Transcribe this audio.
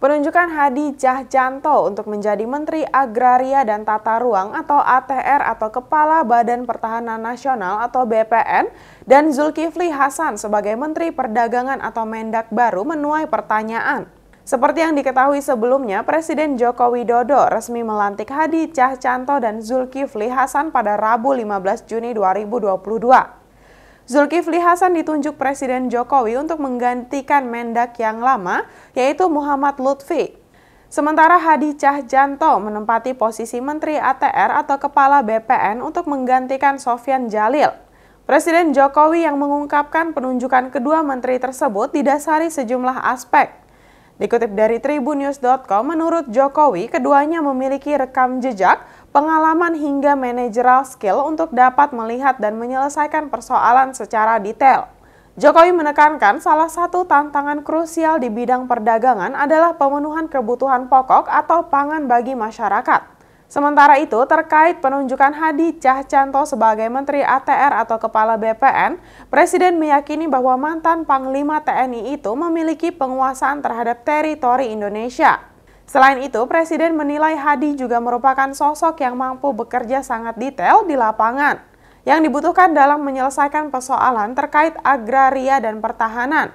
Penunjukan Hadi Cahjanto untuk menjadi Menteri Agraria dan Tata Ruang atau ATR atau Kepala Badan Pertahanan Nasional atau BPN dan Zulkifli Hasan sebagai Menteri Perdagangan atau Mendak baru menuai pertanyaan. Seperti yang diketahui sebelumnya, Presiden Joko Widodo resmi melantik Hadi Cahcanto dan Zulkifli Hasan pada Rabu 15 Juni 2022. Zulkifli Hasan ditunjuk Presiden Jokowi untuk menggantikan Mendak yang lama, yaitu Muhammad Lutfi. Sementara Hadi Cahjanto menempati posisi Menteri ATR atau Kepala BPN untuk menggantikan Sofian Jalil. Presiden Jokowi yang mengungkapkan penunjukan kedua menteri tersebut didasari sejumlah aspek, Dikutip dari tribunews.com, menurut Jokowi, keduanya memiliki rekam jejak, pengalaman hingga manajerial skill untuk dapat melihat dan menyelesaikan persoalan secara detail. Jokowi menekankan salah satu tantangan krusial di bidang perdagangan adalah pemenuhan kebutuhan pokok atau pangan bagi masyarakat. Sementara itu, terkait penunjukan Hadi Cahcanto sebagai Menteri ATR atau Kepala BPN, Presiden meyakini bahwa mantan Panglima TNI itu memiliki penguasaan terhadap teritori Indonesia. Selain itu, Presiden menilai Hadi juga merupakan sosok yang mampu bekerja sangat detail di lapangan, yang dibutuhkan dalam menyelesaikan persoalan terkait agraria dan pertahanan.